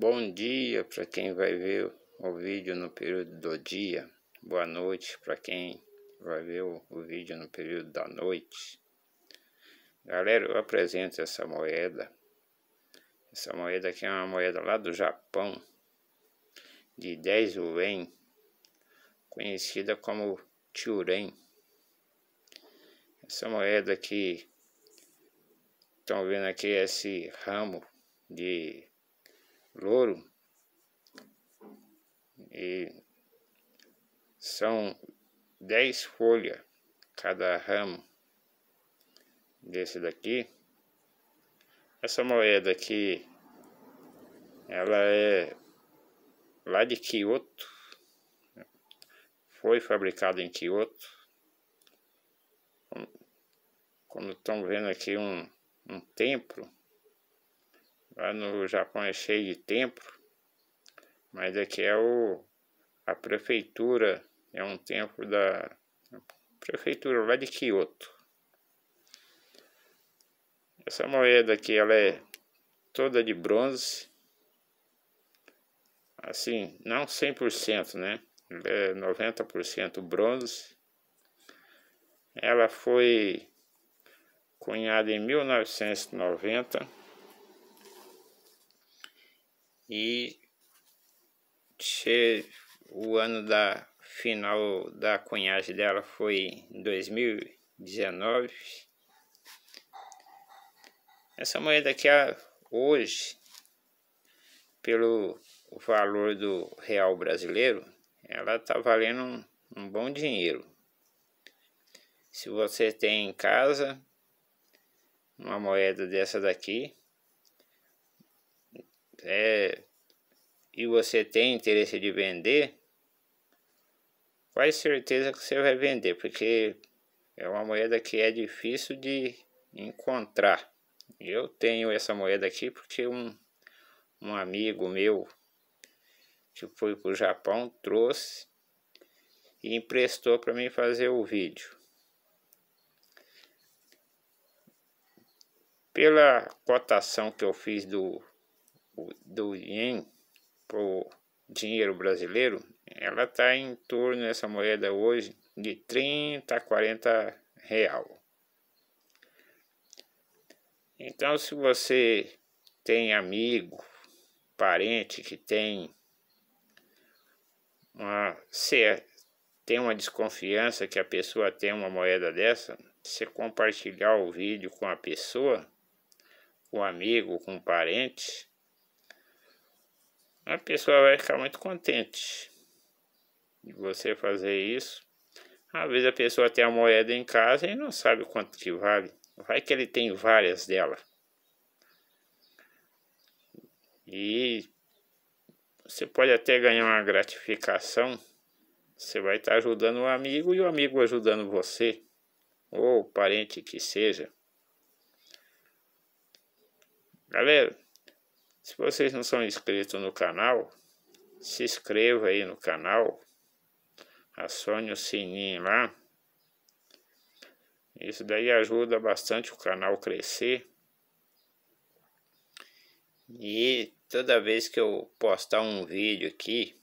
Bom dia para quem vai ver o vídeo no período do dia. Boa noite para quem vai ver o, vídeo no período da noite. Galera, eu apresento essa moeda. Essa moeda aqui é uma moeda lá do Japão, de 10 yuan, conhecida como Churen. Essa moeda aqui, estão vendo aqui esse ramo de louro e são dez folhas cada ramo desse daqui. Essa moeda aqui, ela é lá de Kyoto, foi fabricada em Kyoto. Como estão vendo aqui um, um templo Lá no Japão é cheio de templo, mas aqui é, é o, a prefeitura, é um templo da prefeitura lá de Kyoto. Essa moeda aqui, ela é toda de bronze. Assim, não 100%, né? É 90% bronze. Ela foi cunhada em 1990 e o ano da final da cunhagem dela foi em 2019. Essa moeda aqui hoje, pelo valor do real brasileiro, ela está valendo um, um bom dinheiro. Se você tem em casa uma moeda dessa daqui, é, e você tem interesse de vender, faz certeza que você vai vender, porque é uma moeda que é difícil de encontrar. Eu tenho essa moeda aqui porque um, um amigo meu que foi para o Japão trouxe e emprestou para mim fazer o vídeo. Pela cotação que eu fiz do do yen para o dinheiro brasileiro, ela está em torno dessa moeda hoje de 30 a 40 real. Então, se você tem amigo, parente que tem uma, se é, tem uma desconfiança que a pessoa tem uma moeda dessa, você compartilhar o vídeo com a pessoa, com um amigo, com um parente, a pessoa vai ficar muito contente de você fazer isso. Às vezes a pessoa tem a moeda em casa e não sabe quanto que vale. Vai que ele tem várias dela. E você pode até ganhar uma gratificação. Você vai estar ajudando o um amigo e o amigo ajudando você. Ou parente que seja. Galera, se vocês não são inscritos no canal, se inscreva aí no canal, acione o sininho lá. Isso daí ajuda bastante o canal crescer. E toda vez que eu postar um vídeo aqui,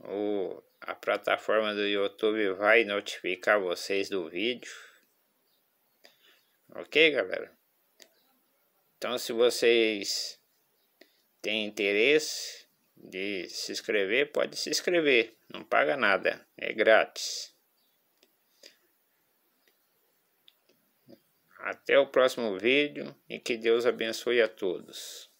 o, a plataforma do YouTube vai notificar vocês do vídeo. Ok, galera? Então, se vocês têm interesse de se inscrever, pode se inscrever, não paga nada, é grátis. Até o próximo vídeo e que Deus abençoe a todos.